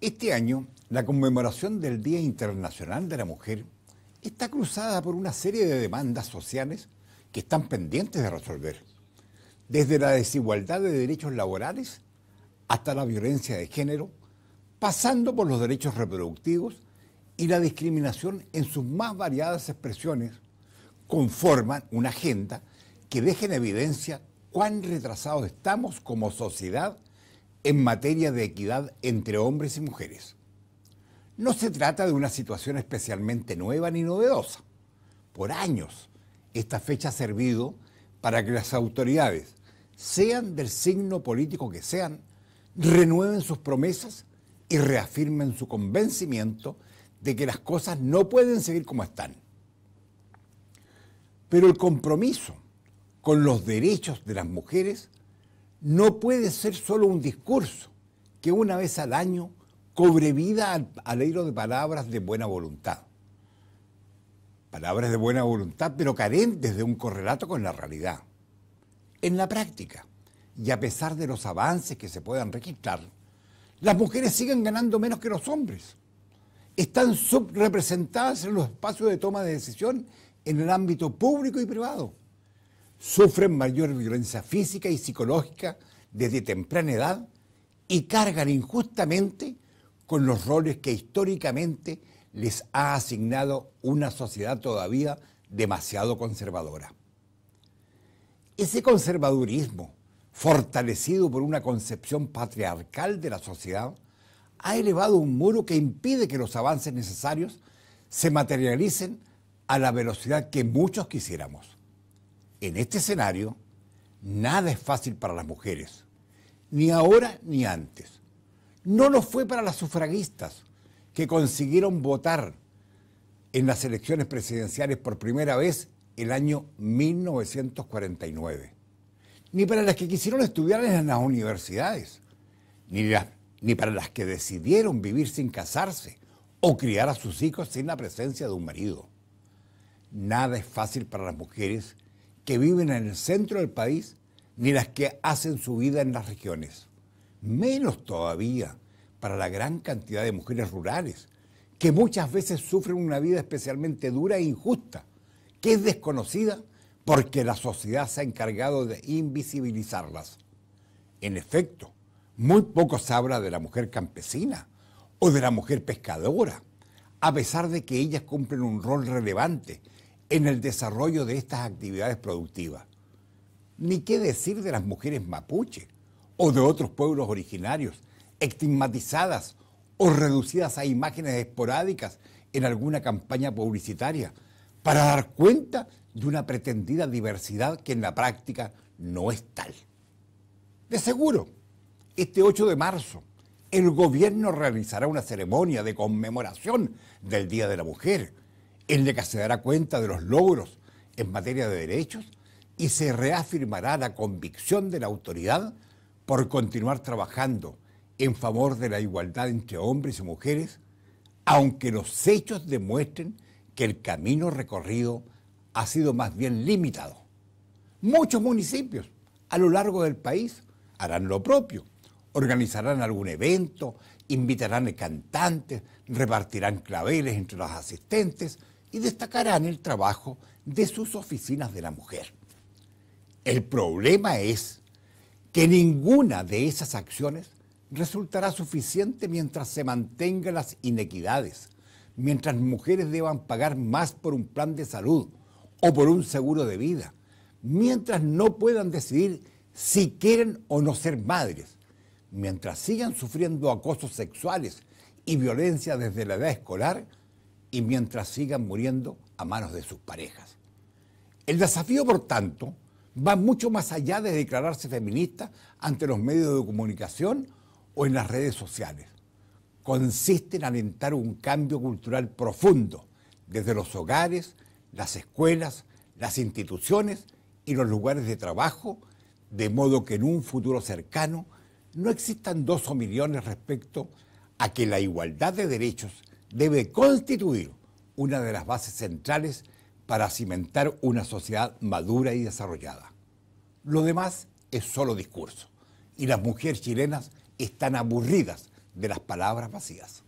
Este año, la conmemoración del Día Internacional de la Mujer está cruzada por una serie de demandas sociales que están pendientes de resolver, desde la desigualdad de derechos laborales hasta la violencia de género, pasando por los derechos reproductivos y la discriminación en sus más variadas expresiones, conforman una agenda que deja en evidencia cuán retrasados estamos como sociedad en materia de equidad entre hombres y mujeres. No se trata de una situación especialmente nueva ni novedosa. Por años, esta fecha ha servido para que las autoridades, sean del signo político que sean, renueven sus promesas y reafirmen su convencimiento de que las cosas no pueden seguir como están. Pero el compromiso con los derechos de las mujeres no puede ser solo un discurso que una vez al año cobre vida al, hilo de palabras de buena voluntad. Palabras de buena voluntad, pero carentes de un correlato con la realidad. En la práctica, y a pesar de los avances que se puedan registrar, las mujeres siguen ganando menos que los hombres. Están subrepresentadas en los espacios de toma de decisión en el ámbito público y privado sufren mayor violencia física y psicológica desde temprana edad y cargan injustamente con los roles que históricamente les ha asignado una sociedad todavía demasiado conservadora. Ese conservadurismo, fortalecido por una concepción patriarcal de la sociedad, ha elevado un muro que impide que los avances necesarios se materialicen a la velocidad que muchos quisiéramos. En este escenario, nada es fácil para las mujeres, ni ahora ni antes. No lo fue para las sufragistas, que consiguieron votar en las elecciones presidenciales por primera vez el año 1949, ni para las que quisieron estudiar en las universidades, ni, ni para las que decidieron vivir sin casarse o criar a sus hijos sin la presencia de un marido. Nada es fácil para las mujeres que viven en el centro del país ni las que hacen su vida en las regiones. Menos todavía para la gran cantidad de mujeres rurales, que muchas veces sufren una vida especialmente dura e injusta, que es desconocida porque la sociedad se ha encargado de invisibilizarlas. En efecto, muy poco se habla de la mujer campesina o de la mujer pescadora, a pesar de que ellas cumplen un rol relevante en el desarrollo de estas actividades productivas. Ni qué decir de las mujeres mapuche o de otros pueblos originarios, estigmatizadas o reducidas a imágenes esporádicas en alguna campaña publicitaria, para dar cuenta de una pretendida diversidad que en la práctica no es tal. De seguro, este 8 de marzo, el gobierno realizará una ceremonia de conmemoración del Día de la Mujer, el la que se dará cuenta de los logros en materia de derechos y se reafirmará la convicción de la autoridad por continuar trabajando en favor de la igualdad entre hombres y mujeres, aunque los hechos demuestren que el camino recorrido ha sido más bien limitado. Muchos municipios a lo largo del país harán lo propio, organizarán algún evento, invitarán a cantantes, repartirán claveles entre los asistentes, y destacarán el trabajo de sus oficinas de la mujer. El problema es que ninguna de esas acciones resultará suficiente mientras se mantengan las inequidades, mientras mujeres deban pagar más por un plan de salud o por un seguro de vida, mientras no puedan decidir si quieren o no ser madres, mientras sigan sufriendo acosos sexuales y violencia desde la edad escolar, y mientras sigan muriendo a manos de sus parejas. El desafío, por tanto, va mucho más allá de declararse feminista ante los medios de comunicación o en las redes sociales. Consiste en alentar un cambio cultural profundo desde los hogares, las escuelas, las instituciones y los lugares de trabajo, de modo que en un futuro cercano no existan dos millones respecto a que la igualdad de derechos debe constituir una de las bases centrales para cimentar una sociedad madura y desarrollada. Lo demás es solo discurso y las mujeres chilenas están aburridas de las palabras vacías.